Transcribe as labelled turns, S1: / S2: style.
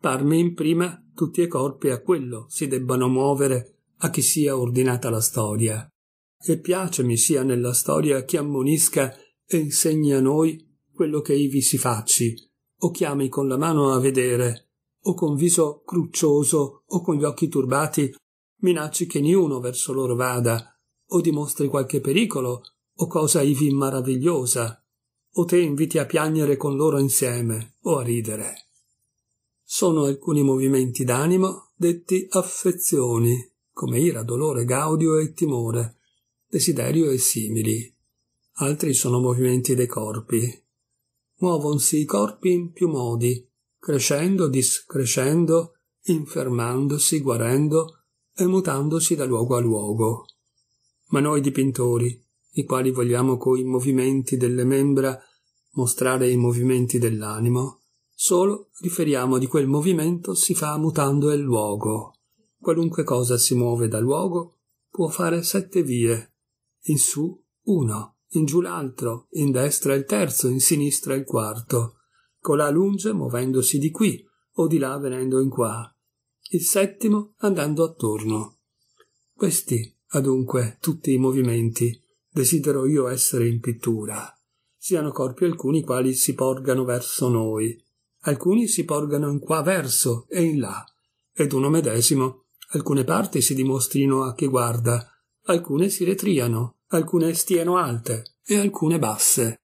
S1: Parmi in prima tutti e corpi a quello si debbano muovere a chi sia ordinata la storia. E piacemi sia nella storia chi ammonisca e insegni a noi quello che ivi si facci, o chiami con la mano a vedere, o con viso cruccioso, o con gli occhi turbati, minacci che niuno verso loro vada, o dimostri qualche pericolo, o cosa ivi maravigliosa, o te inviti a piangere con loro insieme, o a ridere sono alcuni movimenti d'animo detti affezioni, come ira, dolore, gaudio e timore, desiderio e simili. Altri sono movimenti dei corpi. Muovonsi i corpi in più modi, crescendo, discrescendo, infermandosi, guarendo e mutandosi da luogo a luogo. Ma noi dipintori, i quali vogliamo coi movimenti delle membra mostrare i movimenti dell'animo, Solo riferiamo di quel movimento si fa mutando il luogo. Qualunque cosa si muove da luogo può fare sette vie. In su uno, in giù l'altro, in destra il terzo, in sinistra il quarto. Colà lunge muovendosi di qui o di là venendo in qua. Il settimo andando attorno. Questi, adunque, tutti i movimenti desidero io essere in pittura. Siano corpi alcuni quali si porgano verso noi, alcuni si porgano in qua verso e in là, ed uno medesimo, alcune parti si dimostrino a chi guarda, alcune si retriano, alcune stiano
S2: alte e alcune basse.